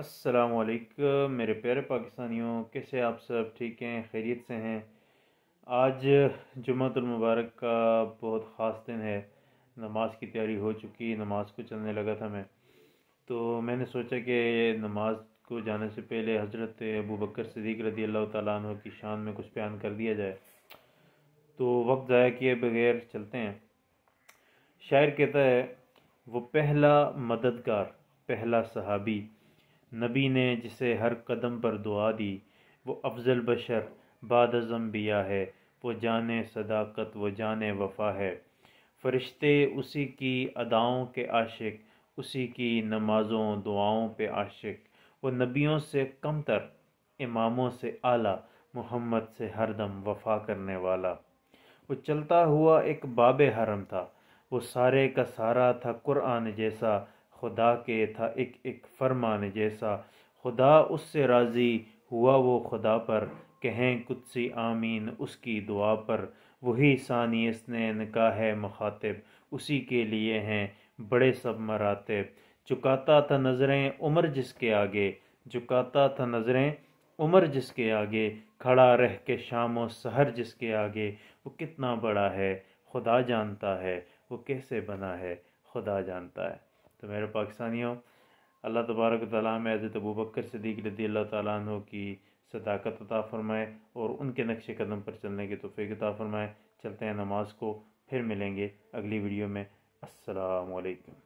असलकम मेरे प्यारे पाकिस्तानियों कैसे आप सब ठीक हैं खैरियत से हैं आज मुबारक का बहुत ख़ास दिन है नमाज की तैयारी हो चुकी नमाज को चलने लगा था मैं तो मैंने सोचा कि नमाज को जाने से पहले हज़रत अबू बकर सदीक रदी अल्लाह तु की शान में कुछ बयान कर दिया जाए तो वक्त ज़ाया किए बगैर चलते हैं शायर कहता है वो पहला मददगार पहला सहाबी नबी ने जिसे हर कदम पर दुआ दी वो अफजल बशर बाद बिया है वो जान सदाकत व जान वफा है फरिश्ते उसी की अदाओं के आशिक उसी की नमाज़ों दुआओं पे आशिक वो नबियों से कमतर इमामों से आला मोहम्मद से हरदम वफा करने वाला वो चलता हुआ एक बाब हरम था वो सारे का सारा था कुरान जैसा खुदा के था एक एक फरमान जैसा खुदा उससे राज़ी हुआ वो खुदा पर कहें कुत्सी आमीन उसकी दुआ पर वही सानी इसने का है मखातब उसी के लिए हैं बड़े सब मरातब चुकाता था नज़रें उम्र जिसके आगे चुकाता था नज़रें उम्र जिसके आगे खड़ा रह के शाम व सहर जिसके आगे वो कितना बड़ा है खुदा जानता है वो कैसे बना है खुदा जानता है तो मेरे पाकिस्तानियों अल्लाह तबारक ताली में हज़रत अबू बकर सदीक रदी अल्लाह तु की सदाकत अता फ़रमाए और उनके नक्श कदम पर चलने के तोफ़े अता फ़रमाए चलते हैं नमाज को फिर मिलेंगे अगली वीडियो में असलकम